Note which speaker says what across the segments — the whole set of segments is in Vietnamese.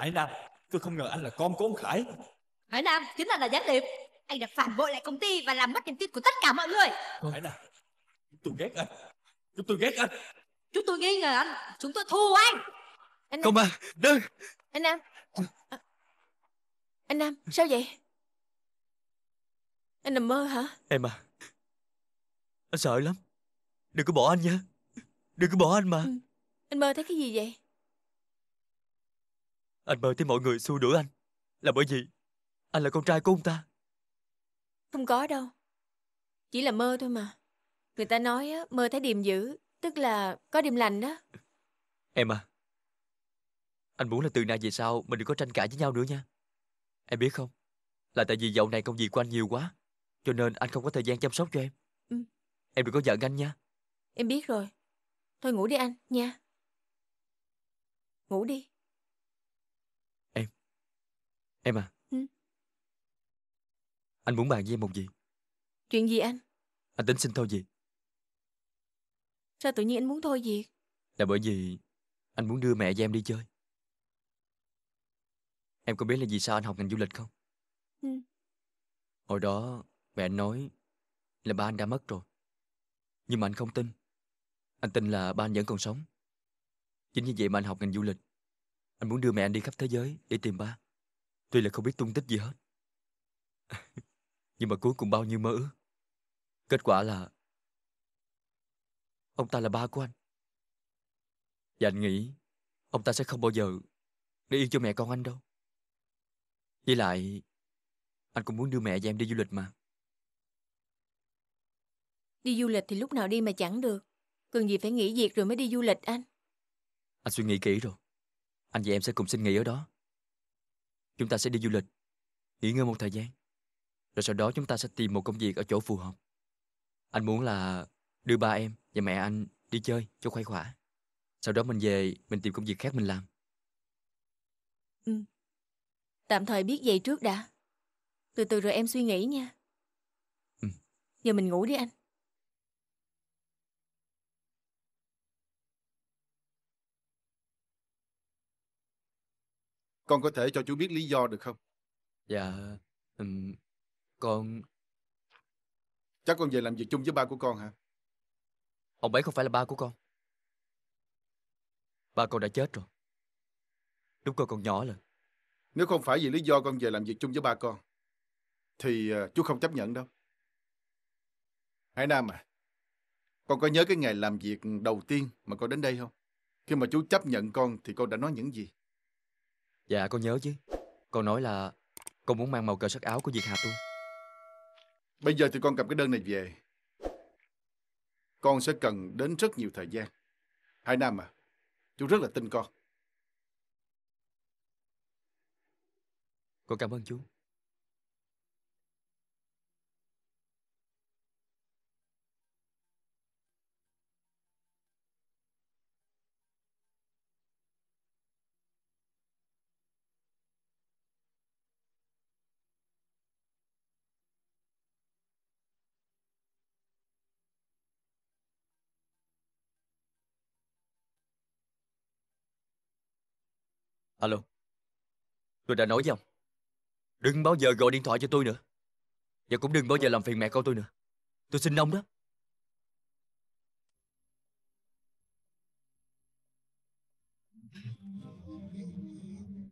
Speaker 1: Hải Nam, tôi không ngờ anh là con của ông Khải.
Speaker 2: Hải Nam, chính là là gián điệp. Anh đã phản bội lại công ty và làm mất niềm tin của tất cả mọi người.
Speaker 1: Hải Nam, chúng tôi ghét anh. Chúng tôi ghét anh.
Speaker 2: Chúng tôi nghi
Speaker 3: ngờ anh. Chúng tôi thù anh. Anh Công an, đừng. Anh Nam. Anh Nam, sao vậy? Anh nằm mơ hả?
Speaker 4: Em à, anh sợ lắm. Đừng có bỏ anh nha. Đừng có bỏ anh mà. Ừ.
Speaker 3: Anh mơ thấy cái gì vậy?
Speaker 4: Anh mời thấy mọi người xua đuổi anh Là bởi vì anh là con trai của ông ta
Speaker 3: Không có đâu Chỉ là mơ thôi mà Người ta nói á, mơ thấy điềm dữ Tức là có điềm lành đó
Speaker 4: Em à Anh muốn là từ nay về sau Mình đừng có tranh cãi với nhau nữa nha Em biết không Là tại vì dạo này công việc của anh nhiều quá Cho nên anh không có thời gian chăm sóc cho em ừ. Em đừng có giận anh nha
Speaker 3: Em biết rồi Thôi ngủ đi anh nha Ngủ đi Em à ừ?
Speaker 4: Anh muốn bàn với em một gì Chuyện gì anh Anh tính xin thôi việc
Speaker 3: Sao tự nhiên anh muốn thôi việc
Speaker 4: Là bởi vì anh muốn đưa mẹ và em đi chơi Em có biết là vì sao anh học ngành du lịch không ừ. Hồi đó mẹ anh nói Là ba anh đã mất rồi Nhưng mà anh không tin Anh tin là ba anh vẫn còn sống Chính vì vậy mà anh học ngành du lịch Anh muốn đưa mẹ anh đi khắp thế giới để tìm ba Tuy là không biết tung tích gì hết Nhưng mà cuối cùng bao nhiêu mơ ước Kết quả là Ông ta là ba của anh Và anh nghĩ Ông ta sẽ không bao giờ Để yêu cho mẹ con anh đâu Với lại Anh cũng muốn đưa mẹ và em đi du lịch mà
Speaker 3: Đi du lịch thì lúc nào đi mà chẳng được Cần gì phải nghỉ việc rồi mới đi du lịch anh
Speaker 4: Anh suy nghĩ kỹ rồi Anh và em sẽ cùng xin nghỉ ở đó Chúng ta sẽ đi du lịch, nghỉ ngơi một thời gian. Rồi sau đó chúng ta sẽ tìm một công việc ở chỗ phù hợp. Anh muốn là đưa ba em và mẹ anh đi chơi cho khoái khỏa. Sau đó mình về, mình tìm công việc khác mình làm.
Speaker 3: Ừ. Tạm thời biết vậy trước đã. Từ từ rồi em suy nghĩ nha. Ừ. Giờ mình ngủ đi anh.
Speaker 5: Con có thể cho chú biết lý do được không?
Speaker 4: Dạ, um, con... Chắc con về làm việc chung với ba của con hả? Ông ấy không phải là ba của con. Ba con đã chết rồi. Lúc con còn nhỏ là... Nếu không phải
Speaker 5: vì lý do con về làm việc chung với ba con, thì ờ, chú không chấp nhận đâu. Hải Nam à, con có nhớ cái ngày làm việc đầu tiên mà con đến đây không? Khi mà chú chấp nhận con thì con đã nói những gì? Dạ con nhớ chứ
Speaker 4: Con nói là con muốn mang màu cờ sắc áo của Việt Hạp tôi. Bây giờ thì con cầm cái đơn này
Speaker 5: về Con sẽ cần đến rất nhiều thời gian Hai năm à Chú rất là tin con
Speaker 4: Con cảm ơn chú Alo, tôi đã nói với ông. Đừng bao giờ gọi điện thoại cho tôi nữa. Và cũng đừng bao giờ làm phiền mẹ con tôi nữa. Tôi xin ông đó.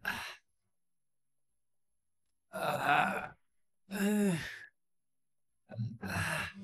Speaker 6: Ah. Uh, uh, uh.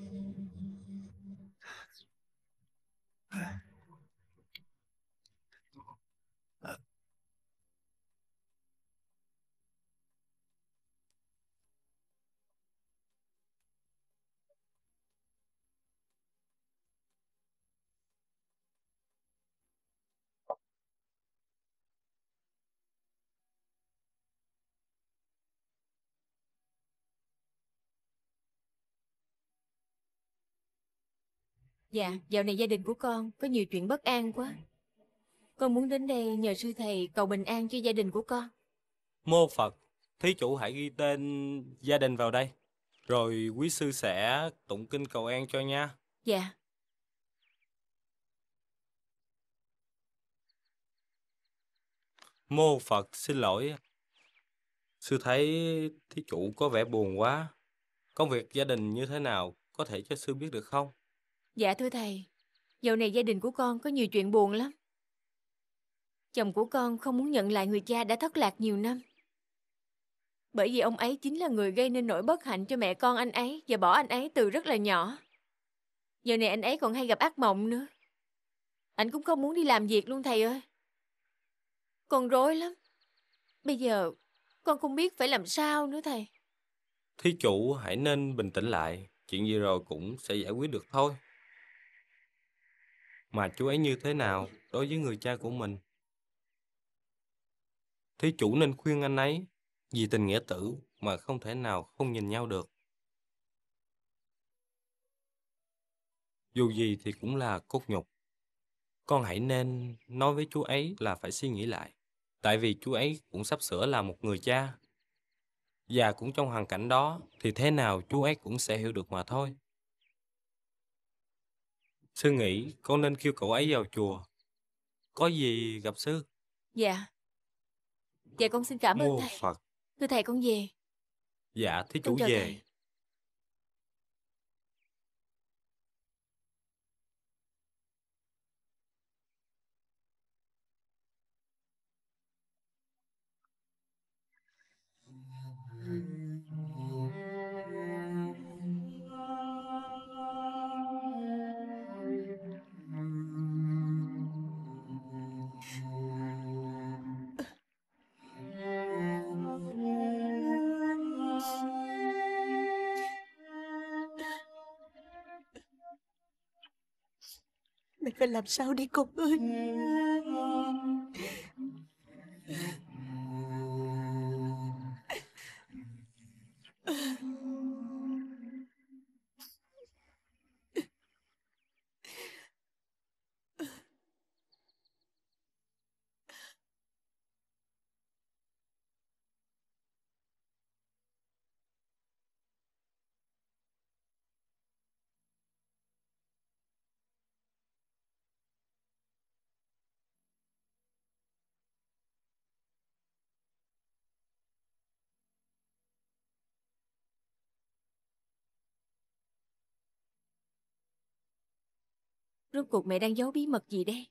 Speaker 3: Dạ, dạo này gia đình của con có nhiều chuyện bất an quá. Con muốn đến đây nhờ sư thầy cầu bình an cho gia đình của con.
Speaker 7: Mô Phật, thí chủ hãy ghi tên gia đình vào đây. Rồi quý sư sẽ tụng kinh cầu an cho nha. Dạ. Mô Phật xin lỗi. Sư thấy thí chủ có vẻ buồn quá. Công việc gia đình như thế nào có thể cho sư biết được không?
Speaker 3: Dạ thưa thầy, dạo này gia đình của con có nhiều chuyện buồn lắm. Chồng của con không muốn nhận lại người cha đã thất lạc nhiều năm. Bởi vì ông ấy chính là người gây nên nỗi bất hạnh cho mẹ con anh ấy và bỏ anh ấy từ rất là nhỏ. Giờ này anh ấy còn hay gặp ác mộng nữa. Anh cũng không muốn đi làm việc luôn thầy ơi. Con rối lắm. Bây giờ con không biết phải làm sao nữa thầy.
Speaker 7: Thí chủ hãy nên bình tĩnh lại. Chuyện gì rồi cũng sẽ giải quyết được thôi mà chú ấy như thế nào đối với người cha của mình. Thí chủ nên khuyên anh ấy, vì tình nghĩa tử mà không thể nào không nhìn nhau được. Dù gì thì cũng là cốt nhục. Con hãy nên nói với chú ấy là phải suy nghĩ lại, tại vì chú ấy cũng sắp sửa là một người cha. Và cũng trong hoàn cảnh đó thì thế nào chú ấy cũng sẽ hiểu được mà thôi. Sư nghĩ con nên kêu cậu ấy vào chùa. Có gì gặp sư?
Speaker 3: Dạ. Dạ con xin cảm ơn Mô thầy. Phật. Thưa thầy con về.
Speaker 7: Dạ, thí chủ về. Thầy.
Speaker 8: phải làm sao đi con ơi
Speaker 3: Rốt cuộc mẹ đang giấu bí mật gì đây?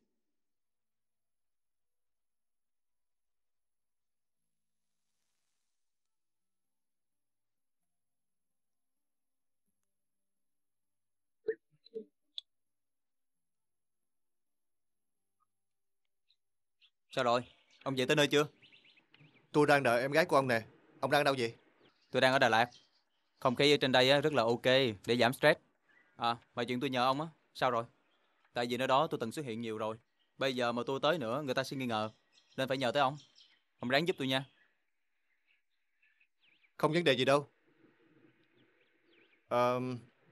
Speaker 5: Sao rồi? Ông về tới nơi chưa? Tôi đang đợi em gái của ông nè.
Speaker 9: Ông đang đâu vậy? Tôi đang ở Đà Lạt. Không khí ở trên đây rất là ok để giảm stress. À, mà chuyện tôi nhờ ông á, sao rồi? Tại vì nơi đó tôi từng xuất hiện nhiều rồi. Bây giờ mà tôi tới nữa, người ta sẽ nghi ngờ. Nên phải nhờ tới ông. Ông ráng giúp tôi nha.
Speaker 5: Không vấn đề gì đâu. À,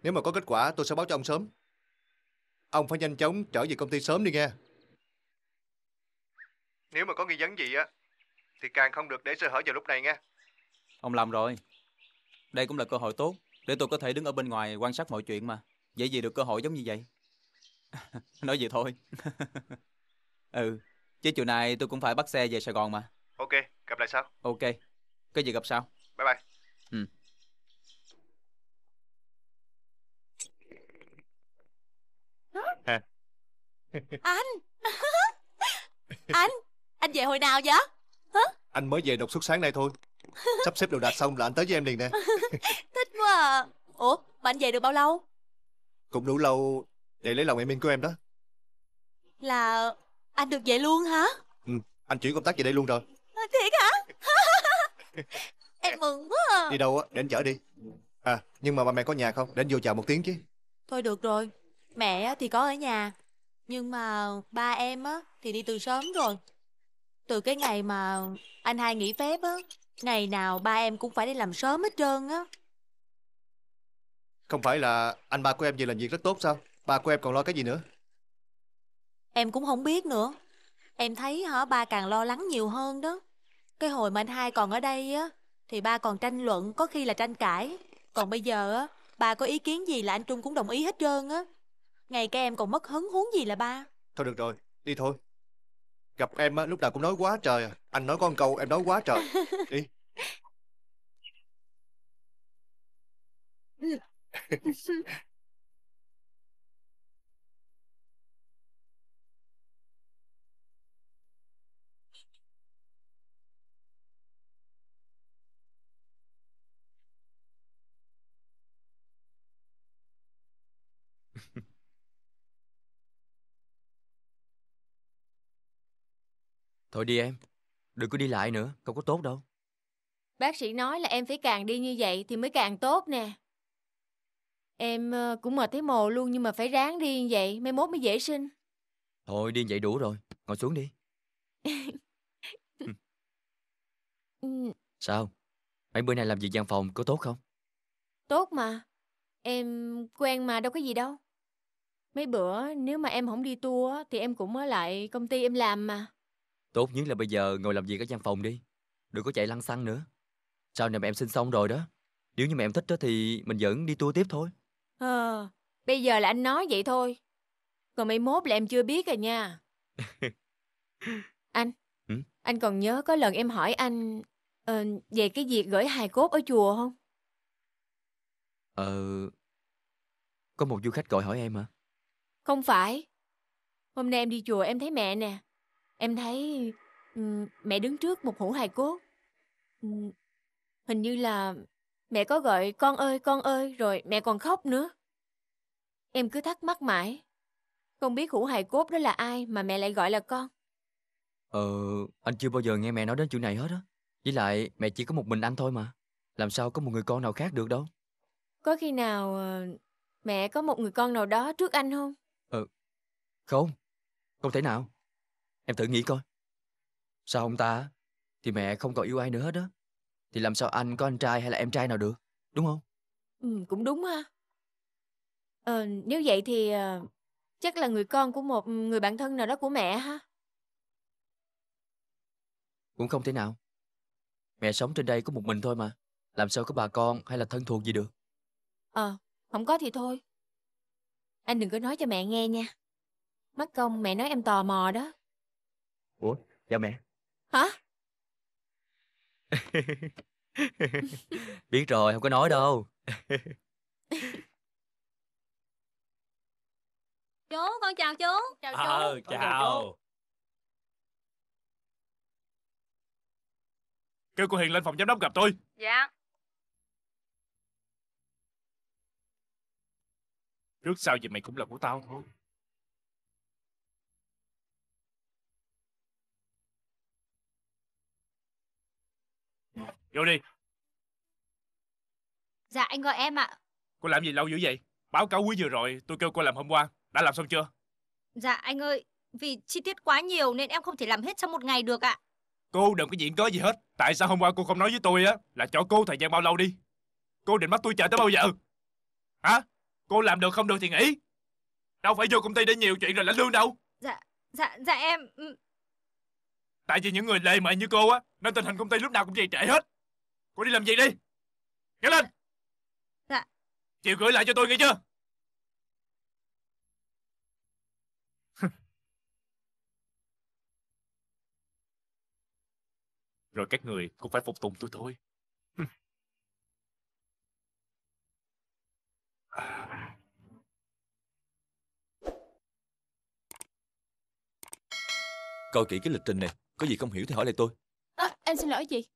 Speaker 5: nếu mà có kết quả, tôi sẽ báo cho ông sớm. Ông phải nhanh chóng trở về công ty sớm đi nghe. Nếu mà có nghi vấn gì á, thì càng không được để sơ hở vào lúc này nghe.
Speaker 9: Ông làm rồi. Đây cũng là cơ hội tốt để tôi có thể đứng ở bên ngoài quan sát mọi chuyện mà. dễ gì được cơ hội giống như vậy? Nói vậy thôi. ừ, chứ chiều nay tôi cũng phải bắt xe về Sài Gòn mà.
Speaker 5: Ok, gặp lại sau.
Speaker 9: Ok, có gì gặp sau. Bye bye. Ừ.
Speaker 5: anh
Speaker 10: anh anh về hồi nào vậy
Speaker 5: anh mới về đột xuất sáng nay thôi sắp xếp đồ đạc xong là anh tới với em liền nè
Speaker 10: thích quá à. ủa mà anh về được bao lâu
Speaker 5: cũng đủ lâu để lấy lòng em của em đó
Speaker 10: là anh được vậy luôn hả
Speaker 5: ừ anh chuyển công tác về đây luôn rồi
Speaker 10: à, thiệt hả em mừng quá à. đi
Speaker 5: đâu á để anh chở đi à nhưng mà bà mẹ có nhà không để anh vô chào một tiếng chứ
Speaker 10: thôi được rồi mẹ thì có ở nhà nhưng mà ba em á thì đi từ sớm rồi từ cái ngày mà anh hai nghỉ phép á ngày nào ba em cũng phải đi làm sớm hết trơn á
Speaker 5: không phải là anh ba của em về làm việc rất tốt sao Ba của em còn lo cái gì nữa
Speaker 10: Em cũng không biết nữa Em thấy hả ba càng lo lắng nhiều hơn đó Cái hồi mà anh hai còn ở đây á Thì ba còn tranh luận Có khi là tranh cãi Còn bây giờ á Ba có ý kiến gì là anh Trung cũng đồng ý hết trơn á Ngày các em còn mất hứng huống gì là ba
Speaker 5: Thôi được rồi đi thôi Gặp em á lúc nào cũng nói quá trời à. Anh nói con câu em nói quá trời Đi
Speaker 4: Thôi đi em, đừng có đi lại nữa, không có tốt đâu.
Speaker 3: Bác sĩ nói là em phải càng đi như vậy thì mới càng tốt nè. Em ờ, cũng mệt thấy mồ luôn nhưng mà phải ráng đi như vậy, mai mốt mới dễ sinh.
Speaker 4: Thôi đi vậy đủ rồi, ngồi xuống đi. Sao? Mấy bữa nay làm việc văn phòng có tốt không?
Speaker 3: Tốt mà. Em quen mà đâu có gì đâu. Mấy bữa nếu mà em không đi tour thì em cũng ở lại công ty em làm mà.
Speaker 4: Tốt nhất là bây giờ ngồi làm việc ở văn phòng đi Đừng có chạy lăng xăng nữa Sau này mà em xin xong rồi đó Nếu như mà em thích đó thì mình vẫn đi tour tiếp thôi
Speaker 3: Ờ à, Bây giờ là anh nói vậy thôi Còn mấy mốt là em chưa biết rồi nha Anh ừ? Anh còn nhớ có lần em hỏi anh ờ, Về cái việc gửi hài cốt ở chùa không
Speaker 4: Ờ Có một du khách gọi hỏi em hả
Speaker 3: Không phải Hôm nay em đi chùa em thấy mẹ nè Em thấy ừm, mẹ đứng trước một hũ hài cốt. Ừm, Hình như là mẹ có gọi con ơi con ơi rồi mẹ còn khóc nữa. Em cứ thắc mắc mãi. Không biết hũ hài cốt đó là ai mà mẹ lại gọi là con.
Speaker 4: Ờ, anh chưa bao giờ nghe mẹ nói đến chuyện này hết á. Với lại mẹ chỉ có một mình anh thôi mà. Làm sao có một người con nào khác được đâu.
Speaker 3: Có khi nào ờ, mẹ có một người con nào đó trước anh không?
Speaker 4: ờ, Không, không thể nào. Em thử nghĩ coi. Sao ông ta thì mẹ không còn yêu ai nữa hết đó. Thì làm sao anh có anh trai hay là em trai nào được, đúng không?
Speaker 3: Ừ, cũng đúng ha. Ờ, nếu vậy thì ờ, chắc là người con của một người bạn thân nào đó của mẹ ha.
Speaker 4: Cũng không thể nào. Mẹ sống trên đây có một mình thôi mà. Làm sao có bà con hay là thân thuộc gì được.
Speaker 3: Ờ, không có thì thôi. Anh đừng có nói cho mẹ nghe nha. Mắt công mẹ nói em tò mò đó.
Speaker 4: Ủa, chào mẹ. Hả? Biết rồi, không có nói đâu.
Speaker 11: Chú, con chào chú. Chào ờ, chú. Ờ, chào.
Speaker 1: chào. Kêu cô Hiền lên phòng giám đốc gặp tôi. Dạ. Trước sau gì mày cũng là của tao thôi. Vô đi
Speaker 2: Dạ anh gọi em ạ
Speaker 1: Cô làm gì lâu dữ vậy Báo cáo quý vừa rồi tôi kêu cô làm hôm qua Đã làm xong chưa
Speaker 2: Dạ anh ơi Vì chi tiết quá nhiều nên em không thể làm hết trong một ngày được ạ
Speaker 1: Cô đừng có diễn cớ gì hết Tại sao hôm qua cô không nói với tôi á Là cho cô thời gian bao lâu đi Cô định bắt tôi chờ tới bao giờ Hả Cô làm được không được thì nghỉ Đâu phải vô công ty để nhiều chuyện rồi lãnh lương đâu
Speaker 2: Dạ Dạ dạ em
Speaker 1: ừ. Tại vì những người lề mề như cô á Nên tình hình công ty lúc nào cũng trì trệ hết Cô đi làm gì đi Kéo lên Dạ Chịu gửi lại cho tôi nghe chưa Rồi các người cũng phải phục tùng tôi thôi
Speaker 4: Coi kỹ cái lịch trình này Có gì không hiểu thì hỏi lại tôi
Speaker 3: à, Em xin lỗi chị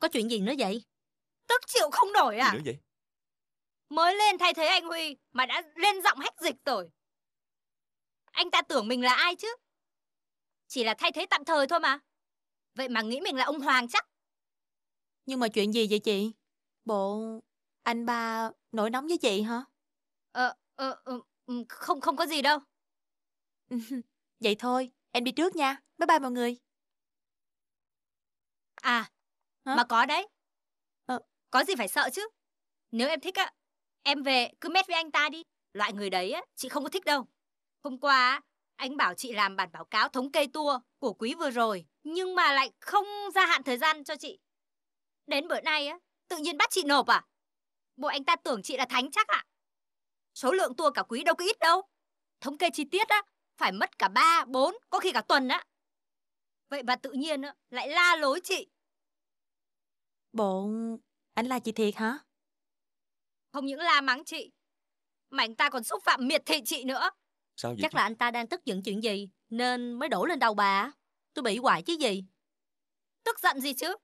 Speaker 2: Có chuyện gì nữa vậy? Tức chịu không nổi à? nữa vậy? Mới lên thay thế anh Huy mà đã lên giọng hách dịch rồi. Anh ta tưởng mình là ai chứ? Chỉ là thay thế tạm thời thôi mà. Vậy mà
Speaker 10: nghĩ mình là ông Hoàng chắc. Nhưng mà chuyện gì vậy chị? Bộ anh ba nổi nóng với chị hả? Ờ, ờ, ờ không không có gì đâu. vậy thôi, em đi trước nha. Bye bye mọi người. À, Hả? Mà có đấy. Ờ. Có gì phải sợ chứ.
Speaker 2: Nếu em thích á, em về cứ mét với anh ta đi. Loại người đấy á, chị không có thích đâu. Hôm qua anh bảo chị làm bản báo cáo thống kê tour của quý vừa rồi, nhưng mà lại không gia hạn thời gian cho chị. Đến bữa nay á, tự nhiên bắt chị nộp à? Bộ anh ta tưởng chị là thánh chắc ạ. À? Số lượng tour cả quý đâu có ít đâu. Thống kê chi tiết á, phải mất cả 3, 4, có khi cả tuần á. Vậy mà tự nhiên á, lại la lối chị
Speaker 10: Bộ... Anh la chị thiệt hả?
Speaker 2: Không những la mắng chị, mà anh ta còn xúc phạm miệt thị chị nữa. Sao vậy Chắc chị? là anh ta đang tức giận chuyện gì, nên mới đổ lên đầu bà. Tôi bị hoài chứ gì. Tức giận gì chứ?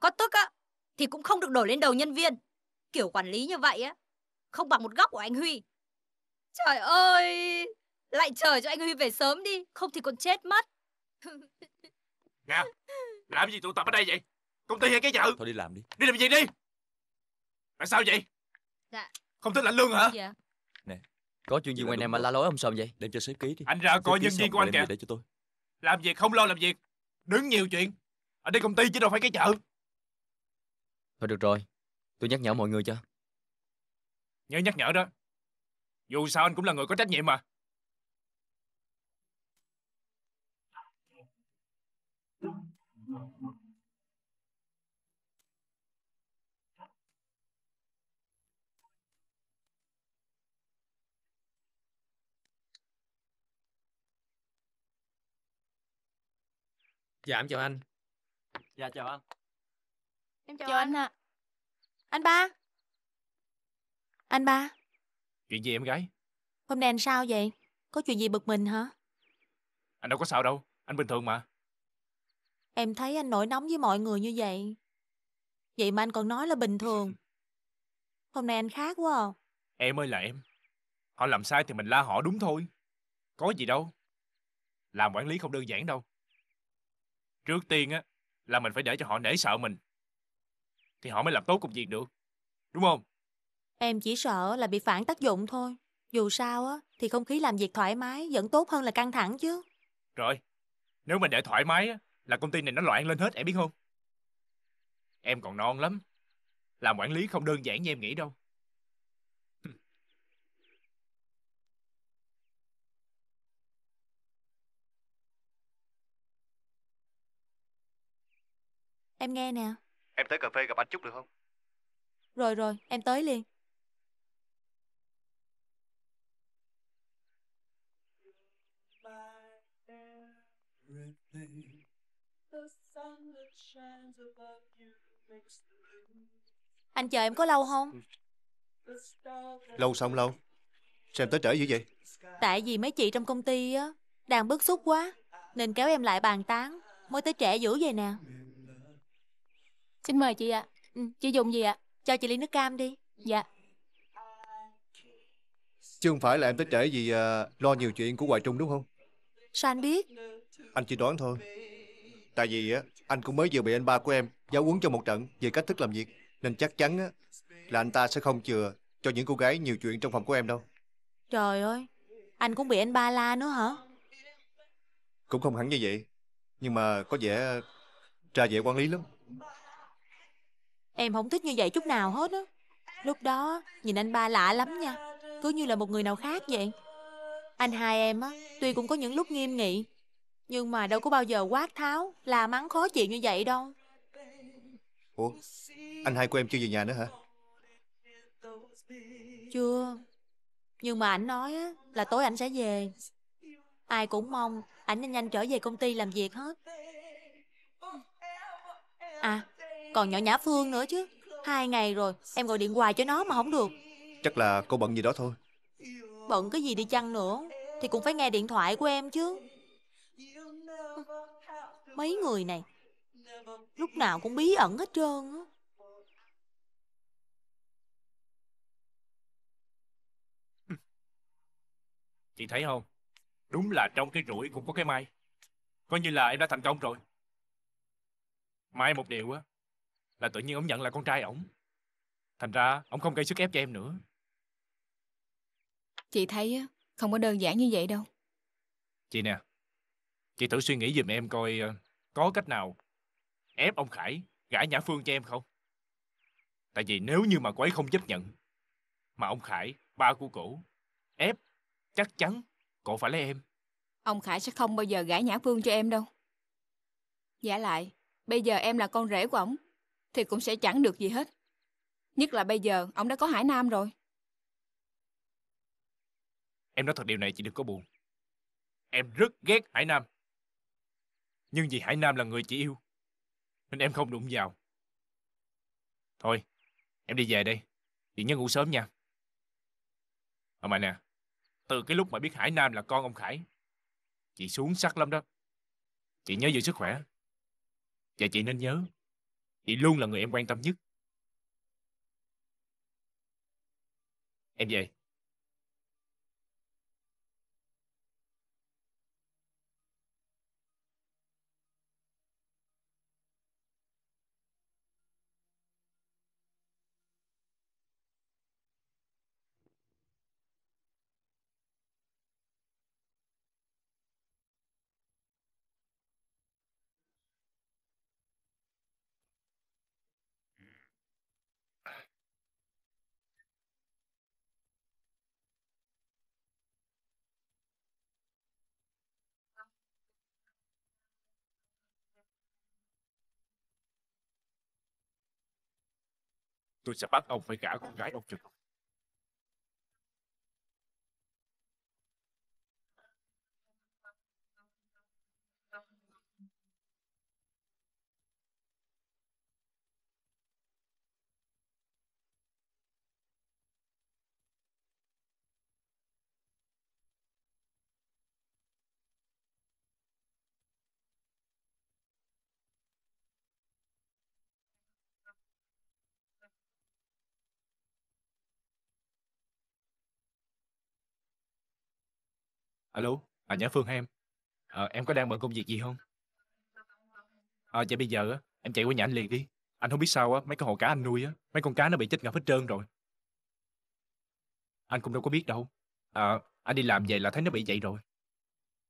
Speaker 2: Có tức á, thì cũng không được đổ lên đầu nhân viên. Kiểu quản lý như vậy á, không bằng một góc của anh Huy. Trời ơi, lại chờ cho anh Huy về sớm đi, không thì còn chết mất.
Speaker 1: Nè, làm gì tụ tập ở đây vậy? Công ty hay cái chợ Thôi đi làm đi Đi làm gì đi Tại sao vậy Dạ Không thích lãnh lương hả Dạ
Speaker 4: Nè Có chuyện gì ngoài này mà la lối ông Sòm vậy Đem cho sếp ký đi Anh ra coi nhân viên của anh kìa Để cho tôi
Speaker 1: Làm việc không lo làm việc Đứng nhiều chuyện Ở đây công ty chứ đâu phải cái chợ
Speaker 4: Thôi được rồi Tôi nhắc nhở mọi người cho
Speaker 1: Nhớ nhắc nhở đó Dù sao anh cũng là người có trách nhiệm mà
Speaker 7: Dạ em chào anh. Dạ chào anh.
Speaker 10: Em chào, chào anh. anh À. Anh ba. Anh ba.
Speaker 1: Chuyện gì em gái?
Speaker 10: Hôm nay anh sao vậy? Có chuyện gì bực mình hả?
Speaker 1: Anh đâu có sao đâu, anh bình thường mà.
Speaker 10: Em thấy anh nổi nóng với mọi người như vậy. Vậy mà anh còn nói là bình thường. Hôm nay anh khác quá à.
Speaker 1: Em ơi là em. Họ làm sai thì mình la họ đúng thôi. Có gì đâu. Làm quản lý không đơn giản đâu trước tiên á là mình phải để cho họ nể sợ mình thì họ mới làm tốt công việc được đúng không
Speaker 10: em chỉ sợ là bị phản tác dụng thôi dù sao á thì không khí làm việc thoải mái vẫn tốt hơn là căng thẳng chứ
Speaker 1: rồi nếu mình để thoải mái á là công ty này nó loạn lên hết em biết không em còn non lắm làm quản lý không đơn giản như em nghĩ đâu
Speaker 10: Em nghe nè
Speaker 5: Em tới cà phê gặp anh chút được không
Speaker 10: Rồi rồi em tới liền Anh chờ em có lâu không
Speaker 5: Lâu xong lâu Sao em tới trễ dữ vậy
Speaker 10: Tại vì mấy chị trong công ty á Đang bức xúc quá Nên kéo em lại bàn tán Mới tới trễ dữ vậy nè Xin mời chị ạ. À. chị dùng gì ạ? À? Cho chị ly nước cam đi. Dạ.
Speaker 5: Chứ không phải là em tới trễ vì à, lo nhiều chuyện của Hoài Trung đúng không? Sao anh biết? Anh chỉ đoán thôi. Tại vì á, anh cũng mới vừa bị anh ba của em giáo huấn cho một trận về cách thức làm việc. Nên chắc chắn á, là anh ta sẽ không chừa cho những cô gái nhiều chuyện trong phòng của em đâu.
Speaker 10: Trời ơi, anh cũng bị anh ba la nữa hả?
Speaker 5: Cũng không hẳn như vậy. Nhưng mà có vẻ ra vẻ quản lý lắm.
Speaker 10: Em không thích như vậy chút nào hết á Lúc đó nhìn anh ba lạ lắm nha Cứ như là một người nào khác vậy Anh hai em á Tuy cũng có những lúc nghiêm nghị Nhưng mà đâu có bao giờ quát tháo Là mắng khó chịu như vậy đâu
Speaker 5: Ủa Anh hai của em chưa về nhà nữa hả
Speaker 10: Chưa Nhưng mà anh nói á Là tối anh sẽ về Ai cũng mong ảnh nhanh nhanh trở về công ty làm việc hết À còn nhỏ Nhã Phương nữa chứ Hai ngày rồi em gọi điện hoài cho nó mà không được
Speaker 5: Chắc là cô bận gì đó thôi
Speaker 10: Bận cái gì đi chăng nữa Thì cũng phải nghe điện thoại của em chứ Mấy người này Lúc nào cũng bí ẩn hết trơn á
Speaker 1: Chị thấy không Đúng là trong cái rủi cũng có cái may Coi như là em đã thành công rồi Mai một điều á là tự nhiên ông nhận là con trai ổng thành ra ông không gây sức ép cho em nữa
Speaker 3: chị thấy không có đơn giản như vậy đâu
Speaker 1: chị nè chị thử suy nghĩ giùm em coi ờ, có cách nào ép ông khải gả nhã phương cho em không tại vì nếu như mà cô ấy không chấp nhận mà ông khải ba của cổ ép chắc chắn cổ phải lấy em
Speaker 3: ông khải sẽ không bao giờ gả nhã phương cho em đâu Giả lại, bây giờ em là con rể của ổng thì cũng sẽ chẳng được gì hết. Nhất là bây giờ, ông đã có Hải Nam rồi.
Speaker 1: Em nói thật điều này chị đừng có buồn. Em rất ghét Hải Nam. Nhưng vì Hải Nam là người chị yêu, nên em không đụng vào. Thôi, em đi về đây. Chị nhớ ngủ sớm nha. Ở mà nè, từ cái lúc mà biết Hải Nam là con ông Khải, chị xuống sắc lắm đó. Chị nhớ giữ sức khỏe. Và chị nên nhớ thì luôn là người em quan tâm nhất. Em về. tôi sẽ bắt ông phải gả con gái ông cho tôi Alo, à, nhớ Phương hay em? Ờ, em có đang bận công việc gì không? À, vậy bây giờ á, em chạy qua nhà anh liền đi. Anh không biết sao á, mấy con hồ cá anh nuôi á, mấy con cá nó bị chết ngập hết trơn rồi. Anh cũng đâu có biết đâu. À, anh đi làm về là thấy nó bị vậy rồi.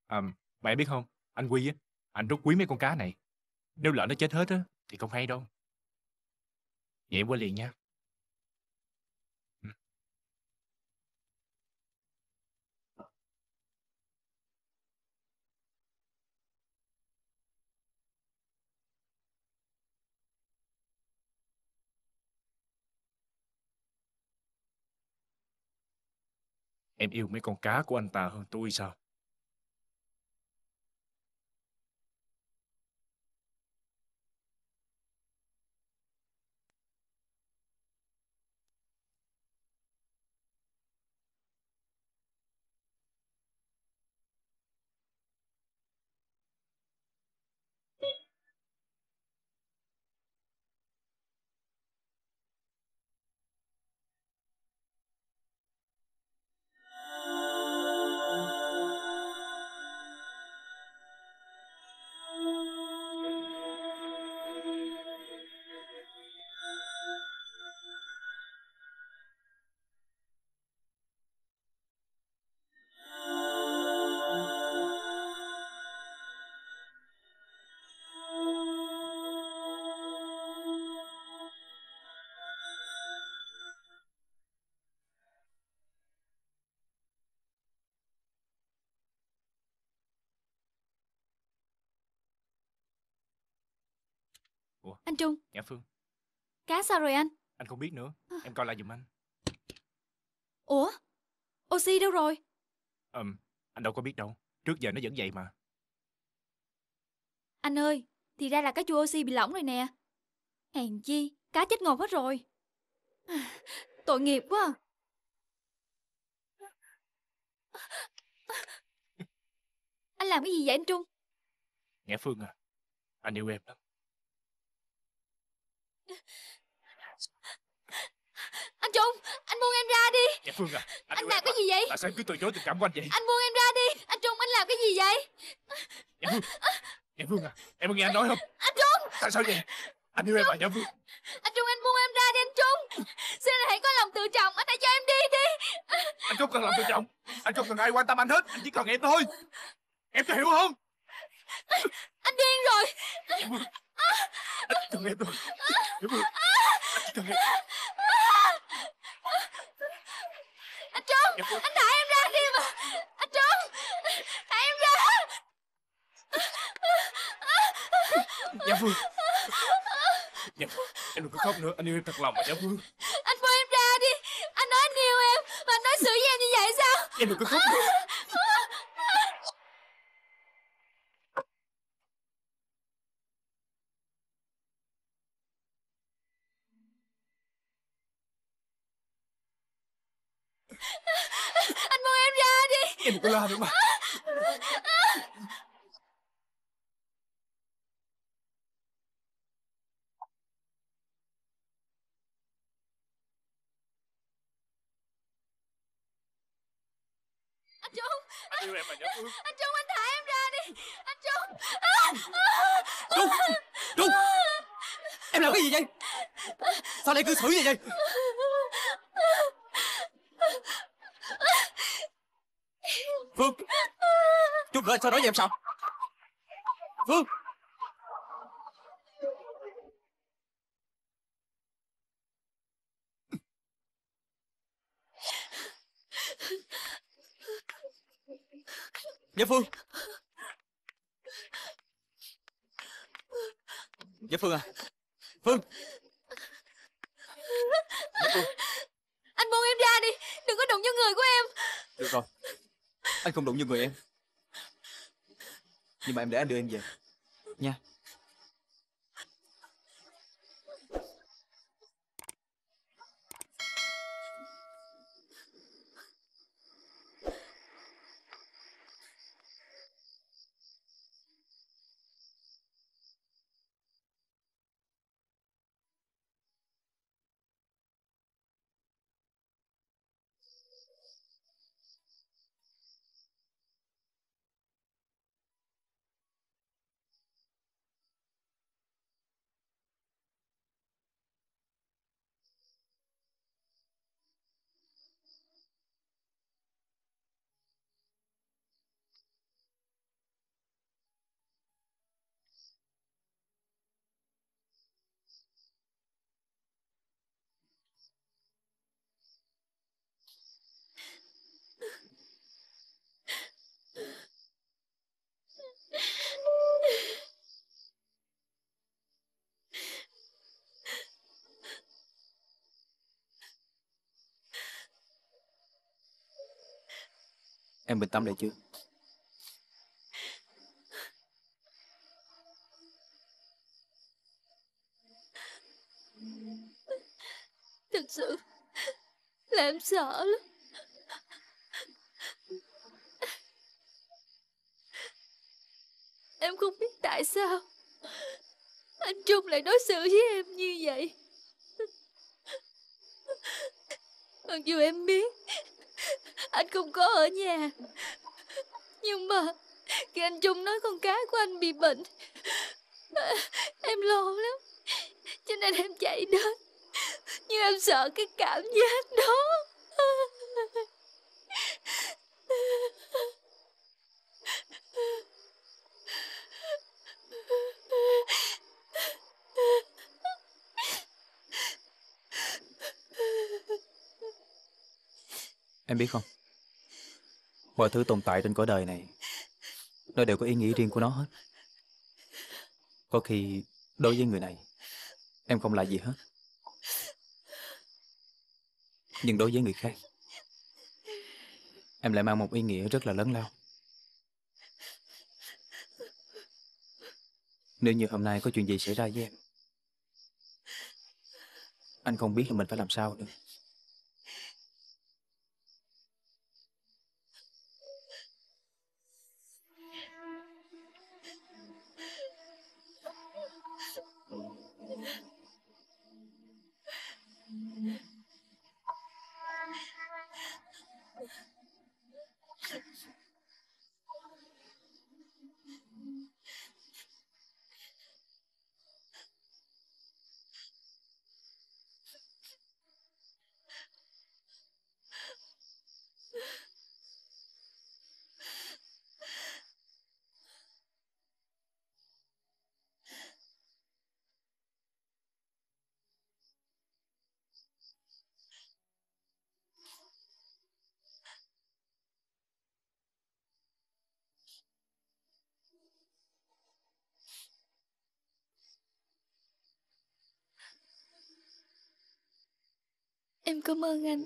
Speaker 1: À, mà em biết không, anh Quy á, anh rất quý mấy con cá này. Nếu lỡ nó chết hết á, thì không hay đâu. Vậy qua liền nha. Em yêu mấy con cá của anh ta hơn tôi sao? Ủa? Anh Trung Nhã dạ, Phương
Speaker 11: Cá sao rồi anh?
Speaker 1: Anh không biết nữa ờ. Em coi lại giùm anh
Speaker 11: Ủa? Oxy đâu rồi?
Speaker 1: Ừm Anh đâu có biết đâu Trước giờ nó vẫn vậy mà
Speaker 11: Anh ơi Thì ra là cá chua oxy bị lỏng rồi nè Hèn chi Cá chết ngộp hết rồi Tội nghiệp quá Anh làm cái gì vậy anh Trung?
Speaker 1: Nghe Phương à Anh yêu em lắm
Speaker 8: anh Trung Anh buông em ra đi
Speaker 1: Dạ Phương à Anh, anh làm cái gì vậy Tại sao em cứ từ chối tình cảm của anh vậy Anh
Speaker 8: buông em ra đi Anh Trung anh làm cái gì vậy
Speaker 1: Dạ Phương Dạ Phương à Em có nghe anh nói không Anh Trung Tại sao vậy Anh yêu em à Dạ Phương
Speaker 8: Anh Trung anh buông em ra đi anh Trung Xin anh hãy có lòng tự trọng Anh hãy cho em đi đi
Speaker 1: Anh không cần lòng tự trọng Anh không cần ai quan tâm anh hết Anh chỉ cần em thôi Em có hiểu không
Speaker 8: anh điên rồi
Speaker 6: Anh cần em rồi Anh chỉ
Speaker 8: Anh Trung Anh thả em ra đi mà Anh Trung Thả em ra Dạ Phương
Speaker 1: Dạ Em đừng có khóc nữa Anh yêu em thật lòng mà Dạ Phương
Speaker 8: Anh buông em ra đi Anh nói anh yêu em Mà anh nói xử với em như vậy sao Em đừng có khóc nữa
Speaker 9: gia Phương gia Phương à Phương
Speaker 6: Phương
Speaker 8: Anh buông em ra đi Đừng có đụng vô người của em
Speaker 9: Được rồi Anh không đụng vô người em Nhưng mà em để anh đưa em về Nha Em bình tâm lại chưa?
Speaker 8: Thật sự là em sợ lắm Em không biết tại sao Anh Trung lại đối xử với em như vậy Mặc dù em biết anh không có ở nhà Nhưng mà Khi anh Trung nói con cá của anh bị bệnh Em lo lắm Cho nên em chạy đến Nhưng em sợ cái cảm giác
Speaker 6: đó
Speaker 9: Em biết không Mọi thứ tồn tại trên cõi đời này Nó đều có ý nghĩa riêng của nó hết Có khi đối với người này Em không là gì hết Nhưng đối với người khác Em lại mang một ý nghĩa rất là lớn lao Nếu như hôm nay có chuyện gì xảy ra với em Anh không biết là mình phải làm sao nữa
Speaker 11: cảm ơn anh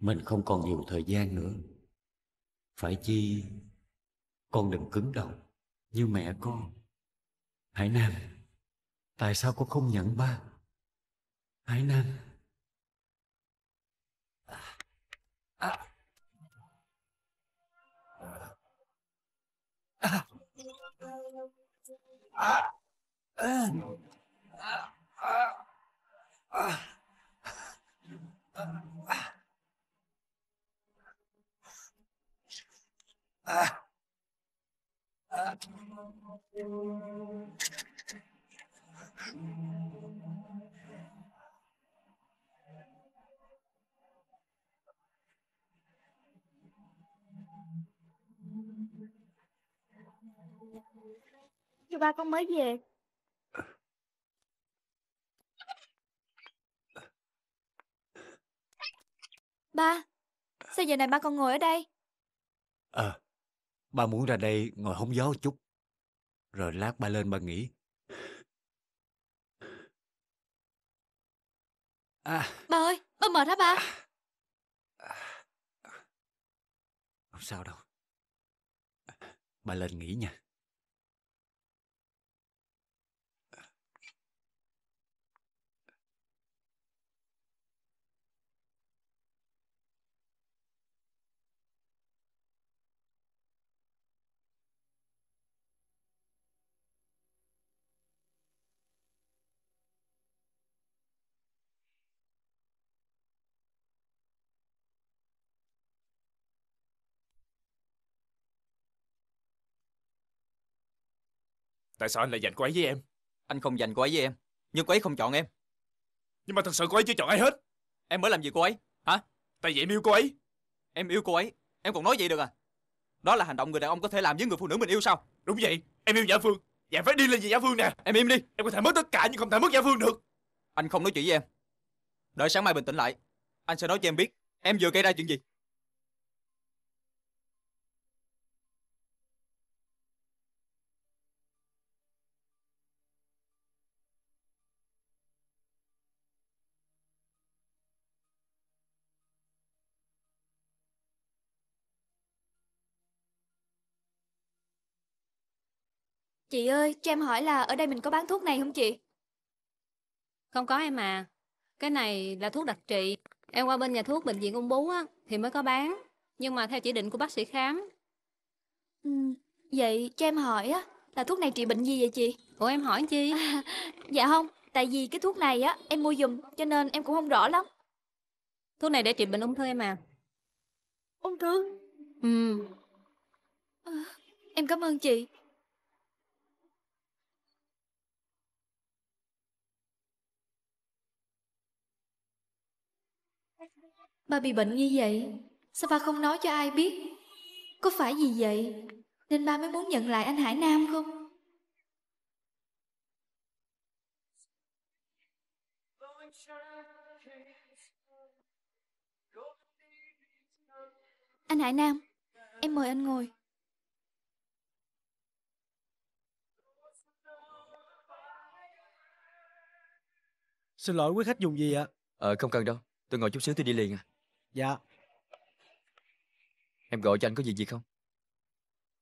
Speaker 4: Mình không còn nhiều thời gian nữa phải chi
Speaker 7: Con đừng cứng đầu Như mẹ con Hải Nam Tại sao con không nhận ba
Speaker 1: Hải Nam à, à,
Speaker 6: à, à, à, à, à, à, à.
Speaker 11: Chú ba con mới về. Ba, sao giờ này ba còn ngồi ở đây?
Speaker 4: À, Ba muốn ra đây ngồi hóng gió chút. Rồi lát ba lên ba nghỉ.
Speaker 8: À. Ba ơi, ba mệt hả ba? À.
Speaker 9: Không sao đâu. Ba lên nghỉ nha. Tại sao anh lại dành cô ấy với em? Anh không dành cô ấy với em Nhưng cô ấy không chọn em Nhưng mà thật sự cô ấy chưa chọn ai hết Em mới làm gì cô ấy Hả? Tại vì em yêu cô ấy Em yêu cô ấy Em còn nói vậy được à Đó là hành động người đàn ông có thể làm với người phụ nữ mình yêu sao Đúng vậy Em yêu Giả Phương Dạ phải đi lên về Giả Phương nè Em im đi Em có thể mất tất cả nhưng không thể mất Giả Phương được Anh không nói chuyện với em Đợi sáng mai bình tĩnh lại Anh sẽ nói cho em biết Em vừa gây ra chuyện gì
Speaker 11: Chị ơi, cho em hỏi là ở đây mình có bán thuốc này không chị? Không có em à. Cái này là thuốc đặc trị. Em qua bên nhà thuốc bệnh viện ung bú á, thì mới có bán. Nhưng mà theo chỉ định của bác sĩ khám. Ừ, vậy cho em hỏi á, là thuốc này trị bệnh gì vậy chị? Ủa em hỏi chi? À, dạ không, tại vì cái thuốc này á, em mua dùm cho nên em cũng không rõ lắm. Thuốc này để
Speaker 3: trị bệnh ung thư em à.
Speaker 11: Ung thư? Ừ. À, em cảm ơn chị. Ba bị bệnh như vậy Sao ba không nói cho ai biết Có phải gì vậy Nên ba mới muốn nhận lại anh Hải Nam không Anh Hải Nam Em mời anh ngồi
Speaker 4: Xin lỗi quý khách dùng gì ạ à? Ờ không cần đâu Tôi ngồi chút xíu tôi đi liền à Dạ Em gọi cho anh có gì gì không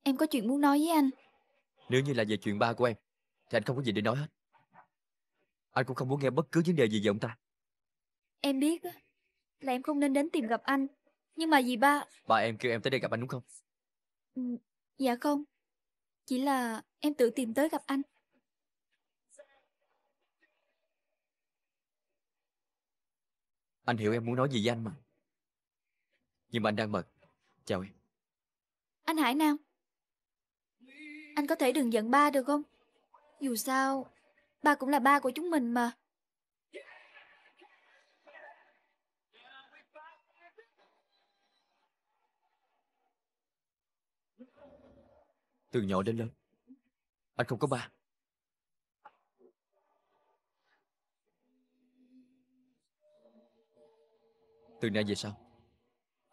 Speaker 11: Em có chuyện muốn nói với anh
Speaker 4: Nếu như là về chuyện ba của em Thì anh không có gì để nói hết Anh cũng không muốn nghe bất cứ vấn đề gì về ông ta
Speaker 11: Em biết Là em không nên đến tìm gặp anh Nhưng mà vì ba
Speaker 4: Ba em kêu em tới đây gặp anh đúng không
Speaker 11: ừ, Dạ không Chỉ là em tự tìm tới gặp anh
Speaker 4: Anh hiểu em muốn nói gì với anh mà nhưng mà anh đang mệt Chào em
Speaker 11: Anh Hải Nam Anh có thể đừng giận ba được không Dù sao Ba cũng là ba của chúng mình mà
Speaker 4: Từ nhỏ đến lớn Anh không có ba Từ nay về sau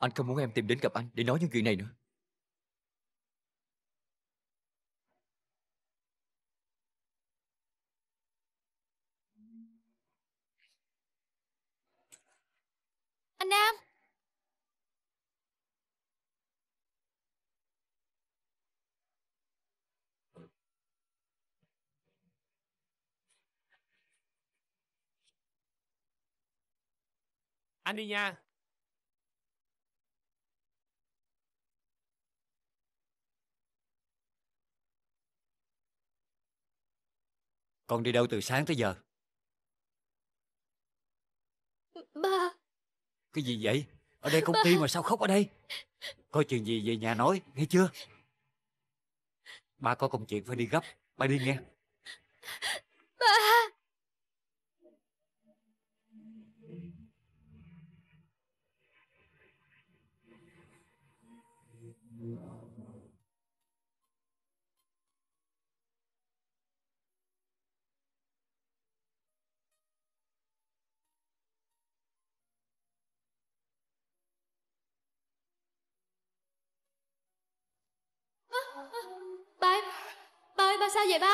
Speaker 4: anh không muốn em tìm đến gặp anh để nói những chuyện này nữa
Speaker 8: Anh Nam
Speaker 1: Anh đi nha
Speaker 4: Con đi đâu từ sáng tới giờ? Ba Cái gì vậy? Ở đây công ba. ty mà sao khóc ở đây? Có chuyện gì về nhà nói, nghe chưa? Ba có công chuyện phải đi gấp, ba đi nghe. Ba
Speaker 8: ba ba ơi ba sao vậy ba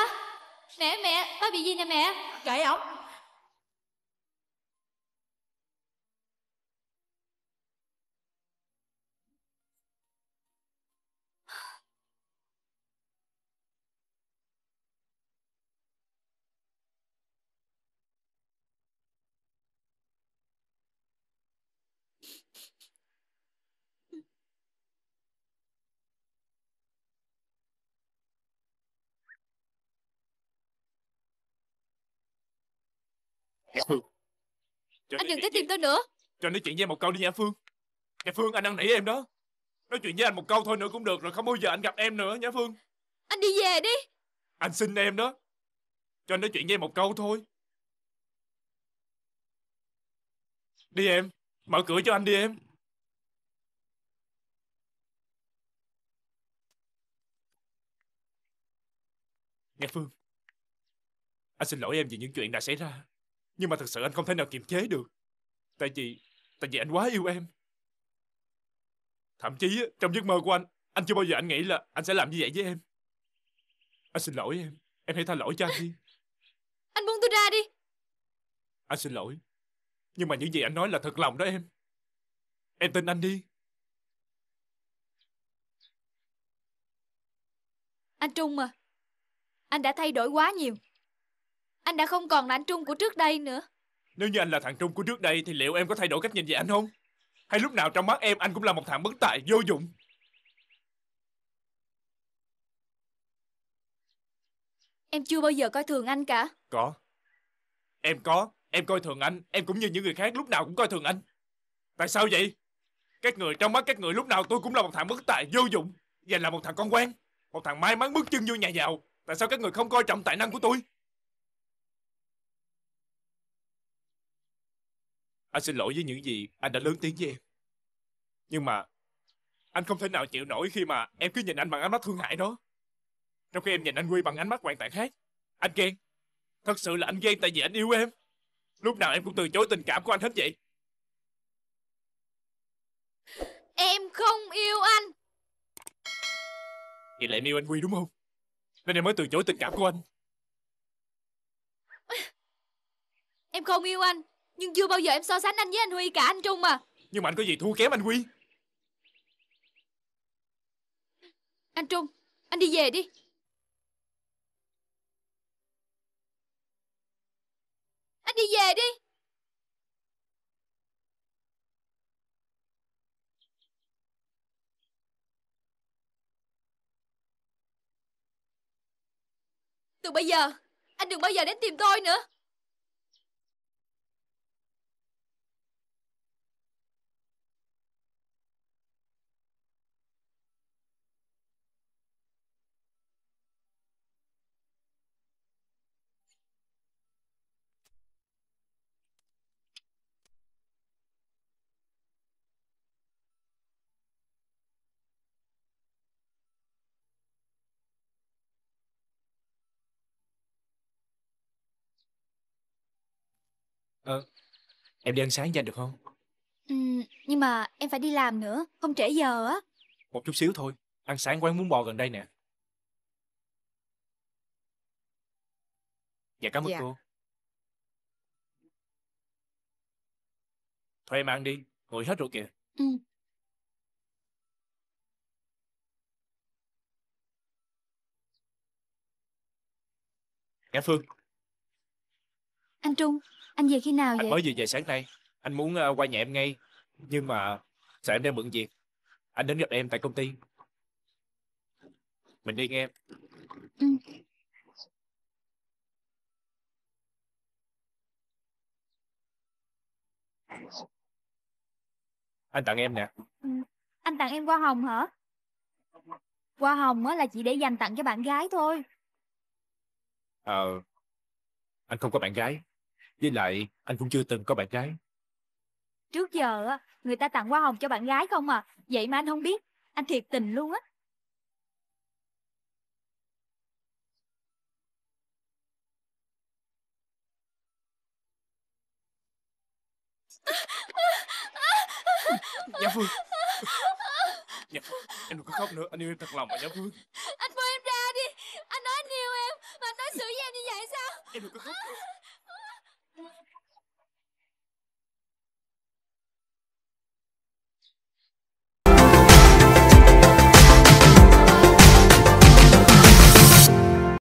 Speaker 8: mẹ mẹ ba bị gì nè mẹ
Speaker 6: kệ ổng
Speaker 1: Phương cho Anh đừng tới tìm tôi nữa Cho nói chuyện với em một câu đi nha Phương Nha Phương anh ăn nỉ em đó Nói chuyện với anh một câu thôi nữa cũng được Rồi không bao giờ anh gặp em nữa nha Phương Anh đi về đi Anh xin em đó Cho anh nói chuyện với em một câu thôi Đi em Mở cửa cho anh đi em Nghe Phương Anh xin lỗi em vì những chuyện đã xảy ra nhưng mà thật sự anh không thể nào kiềm chế được. Tại vì, tại vì anh quá yêu em. Thậm chí, trong giấc mơ của anh, anh chưa bao giờ anh nghĩ là anh sẽ làm như vậy với em. Anh xin lỗi em. Em hãy tha lỗi cho anh đi. Anh buông tôi ra đi. Anh xin lỗi. Nhưng mà những gì anh nói là thật lòng đó em. Em tin anh đi.
Speaker 11: Anh Trung à Anh đã thay đổi quá nhiều anh đã không còn là anh Trung của trước đây nữa
Speaker 1: Nếu như anh là thằng Trung của trước đây Thì liệu em có thay đổi cách nhìn về anh không Hay lúc nào trong mắt em anh cũng là một thằng bất tài vô dụng
Speaker 11: Em chưa bao giờ coi thường anh cả
Speaker 1: Có Em có Em coi thường anh Em cũng như những người khác lúc nào cũng coi thường anh Tại sao vậy Các người trong mắt các người lúc nào tôi cũng là một thằng bất tài vô dụng Và là một thằng con quen, Một thằng may mắn bước chân vô nhà giàu Tại sao các người không coi trọng tài năng của tôi Anh xin lỗi với những gì anh đã lớn tiếng với em. Nhưng mà anh không thể nào chịu nổi khi mà em cứ nhìn anh bằng ánh mắt thương hại đó. Trong khi em nhìn anh Quy bằng ánh mắt hoàn toàn khác. Anh ghen. Thật sự là anh ghen tại vì anh yêu em. Lúc nào em cũng từ chối tình cảm của anh hết vậy.
Speaker 8: Em không yêu anh.
Speaker 1: Vậy là em yêu anh Quy đúng không? Nên em mới từ chối tình cảm của anh.
Speaker 8: Em không yêu anh nhưng chưa bao giờ em so sánh anh với anh Huy cả anh Trung mà
Speaker 1: Nhưng mà anh có gì thua kém anh Huy
Speaker 8: Anh Trung Anh đi về đi Anh đi về đi Từ bây giờ Anh đừng bao giờ đến tìm tôi nữa
Speaker 1: Ờ, em đi ăn sáng với được không?
Speaker 11: Ừ, nhưng mà em phải đi làm nữa, không trễ giờ á.
Speaker 1: Một chút xíu thôi, ăn sáng quán bún bò gần đây nè. Dạ cảm ơn Dạ. cô. Thôi em ăn đi, ngồi hết rồi kìa. Ừ. Ngã Phương,
Speaker 11: Anh Trung, anh về khi nào vậy? Anh mới vừa
Speaker 1: về sáng nay. Anh muốn ờ, qua nhà em ngay. Nhưng mà sợ em đang bận việc. Anh đến gặp em tại công ty. Mình đi nghe em. Ừ. Anh tặng em nè.
Speaker 11: Ừ. Anh tặng em hoa hồng hả? Hoa hồng á là chỉ để dành tặng cho bạn gái thôi.
Speaker 1: Ờ. Anh không có bạn gái. Với lại, anh cũng chưa từng có bạn gái.
Speaker 11: Trước giờ, người ta tặng hoa hồng cho bạn gái không à. Vậy mà anh không biết. Anh thiệt tình luôn á.
Speaker 1: Dạ Phương Dạ Phương Em đừng có khóc nữa Anh yêu em thật lòng mà Dạ Phương
Speaker 8: Anh buông em ra đi Anh nói anh yêu em Mà anh nói xử với em như vậy sao Em đừng có khóc nữa